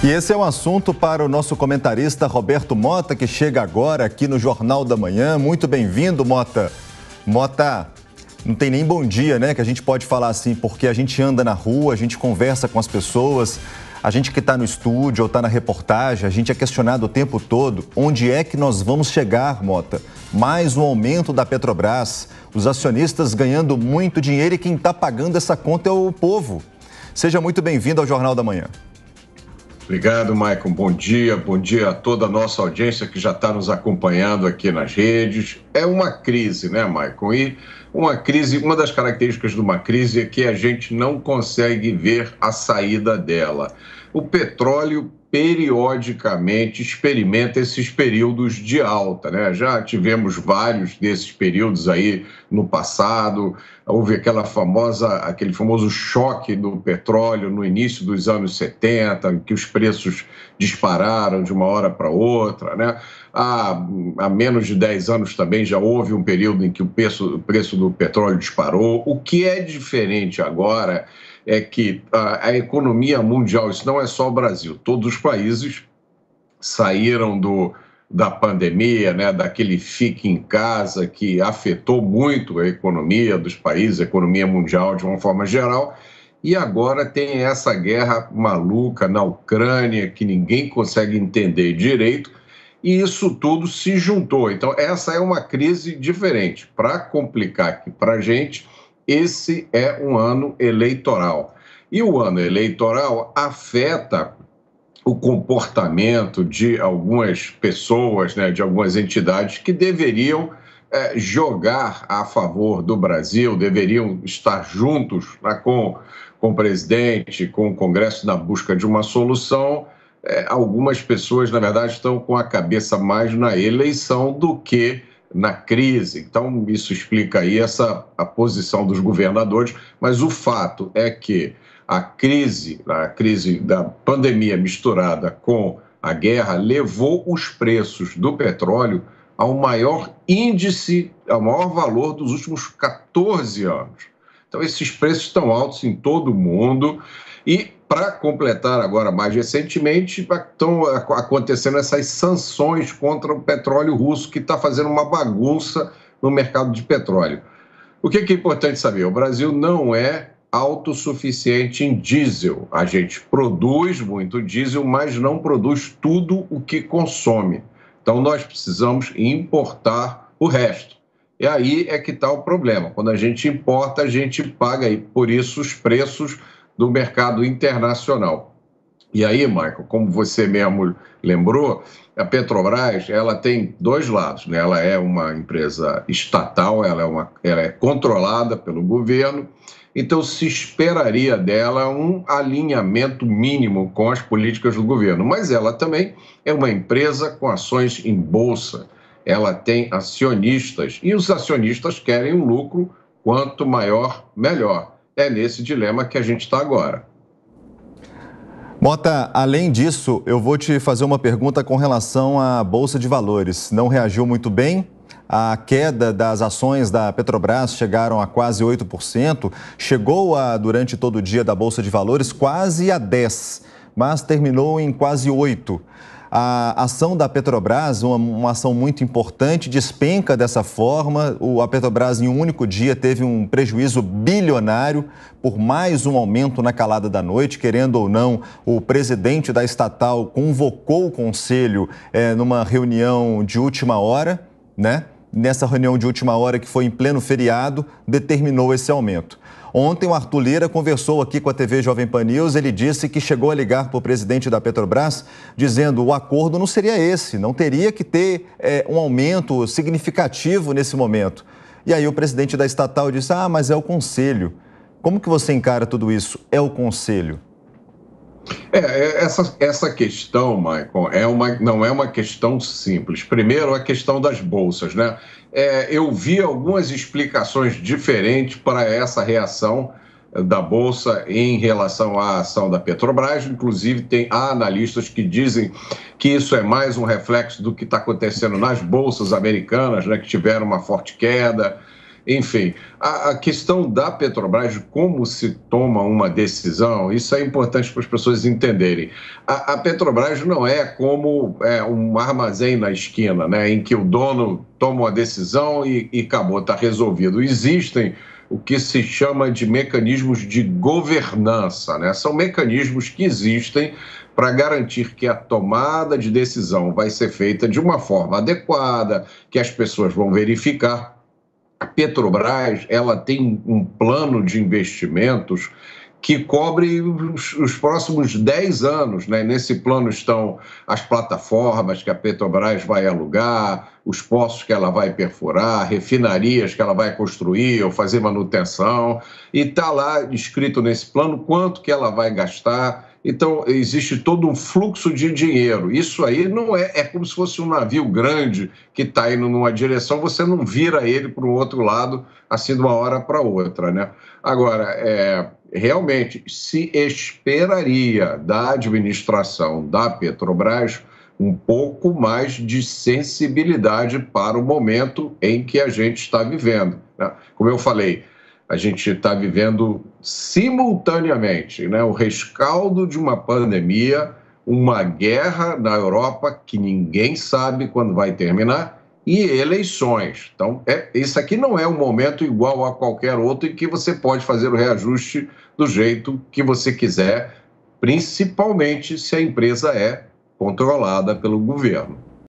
E esse é o um assunto para o nosso comentarista Roberto Mota, que chega agora aqui no Jornal da Manhã. Muito bem-vindo, Mota. Mota, não tem nem bom dia, né? Que a gente pode falar assim, porque a gente anda na rua, a gente conversa com as pessoas, a gente que está no estúdio ou está na reportagem, a gente é questionado o tempo todo onde é que nós vamos chegar, Mota. Mais um aumento da Petrobras, os acionistas ganhando muito dinheiro e quem está pagando essa conta é o povo. Seja muito bem-vindo ao Jornal da Manhã. Obrigado, Maicon. Bom dia, bom dia a toda a nossa audiência que já está nos acompanhando aqui nas redes. É uma crise, né, Maicon? E uma crise, uma das características de uma crise é que a gente não consegue ver a saída dela o petróleo periodicamente experimenta esses períodos de alta. Né? Já tivemos vários desses períodos aí no passado. Houve aquela famosa, aquele famoso choque do petróleo no início dos anos 70, que os preços dispararam de uma hora para outra. Né? Há, há, menos de 10 anos também já houve um período em que o preço, o preço do petróleo disparou. O que é diferente agora é que a, ah, a economia mundial, isso não é só o Brasil, todos os países saíram do, da pandemia, né, daquele fique em casa que afetou muito a economia dos países, a economia mundial de uma forma geral. E agora tem essa guerra maluca na Ucrânia que ninguém consegue entender direito, e isso tudo se juntou. Então, essa é uma crise diferente. Para complicar aqui para a gente, esse é um ano eleitoral. E o ano eleitoral afeta o comportamento de algumas pessoas, né, de algumas entidades que deveriam é, jogar a favor do Brasil, deveriam estar juntos né, com, com o presidente, com o Congresso na busca de uma solução. É, algumas pessoas, na verdade, estão com a cabeça mais na eleição do que na crise. Então, isso explica aí essa a posição dos governadores, mas o fato é que a crise, a crise da pandemia misturada com a guerra levou os preços do petróleo ao maior índice, ao maior valor dos últimos 14 anos. Então, esses preços estão altos em todo o mundo e para completar agora mais recentemente, estão acontecendo essas sanções contra o petróleo russo, que está fazendo uma bagunça no mercado de petróleo. O que é, que é importante saber? O Brasil não é autossuficiente em diesel. A gente produz muito diesel, mas não produz tudo o que consome. Então nós precisamos importar o resto. E aí é que está o problema. Quando a gente importa, a gente paga e por isso os preços do mercado internacional. E aí, Michael, como você mesmo lembrou, a Petrobras ela tem dois lados. Né? Ela é uma empresa estatal, ela é, uma, ela é controlada pelo governo, então se esperaria dela um alinhamento mínimo com as políticas do governo. Mas ela também é uma empresa com ações em bolsa, ela tem acionistas e os acionistas querem um lucro quanto maior, melhor é nesse dilema que a gente está agora. Mota, além disso, eu vou te fazer uma pergunta com relação à Bolsa de Valores. Não reagiu muito bem? A queda das ações da Petrobras chegaram a quase 8%, chegou a, durante todo o dia da Bolsa de Valores quase a 10%, mas terminou em quase 8%. A ação da Petrobras, uma, uma, ação muito importante, despenca dessa forma. O, a Petrobras, em um único dia, teve um prejuízo bilionário por mais um aumento na calada da noite. Querendo ou não, o presidente da estatal convocou o conselho é, numa reunião de última hora, né? Nessa reunião de última hora, que foi em pleno feriado, determinou esse aumento. Ontem o Arthur Lira conversou aqui com a TV Jovem Pan News. Ele disse que chegou a ligar para o presidente da Petrobras dizendo o acordo não seria esse, não teria que ter é, um aumento significativo nesse momento. E aí o presidente da estatal disse: Ah, mas é o conselho. Como que você encara tudo isso? É o conselho. É, é, essa, essa questão, Michael, é uma, não é uma questão simples. Primeiro, a questão das bolsas. Né? É, eu vi algumas explicações diferentes para essa reação eh, da Bolsa em relação à ação da Petrobras. Inclusive, tem há analistas que dizem que isso é mais um reflexo do que está acontecendo nas bolsas americanas, né, que tiveram uma forte queda, enfim, a, a, questão da Petrobras, como se toma uma decisão, isso é importante para as pessoas entenderem. A, a Petrobras não é como é, um armazém na esquina, né, em que o dono toma uma decisão e, e acabou, está resolvido. Existem o que se chama de mecanismos de governança. Né? São mecanismos que existem para garantir que a tomada de decisão vai ser feita de uma forma adequada, que as pessoas vão verificar a Petrobras ela tem um plano de investimentos que cobre os, os, próximos 10 anos. Né? Nesse plano estão as plataformas que a Petrobras vai alugar, os poços que ela vai perfurar, refinarias que ela vai construir ou fazer manutenção. E está lá escrito nesse plano quanto que ela vai gastar então, existe todo um fluxo de dinheiro. Isso aí não é, é como se fosse um navio grande que está indo numa direção, você não vira ele para o outro lado assim de uma hora para outra. Né? Agora, é, realmente, se esperaria da administração da Petrobras um pouco mais de sensibilidade para o momento em que a gente está vivendo. Né? Como eu falei, a gente está vivendo simultaneamente né, o rescaldo de uma pandemia, uma guerra na Europa que ninguém sabe quando vai terminar e eleições. Então, é, isso aqui não é um momento igual a qualquer outro em que você pode fazer o reajuste do jeito que você quiser, principalmente se a empresa é controlada pelo governo.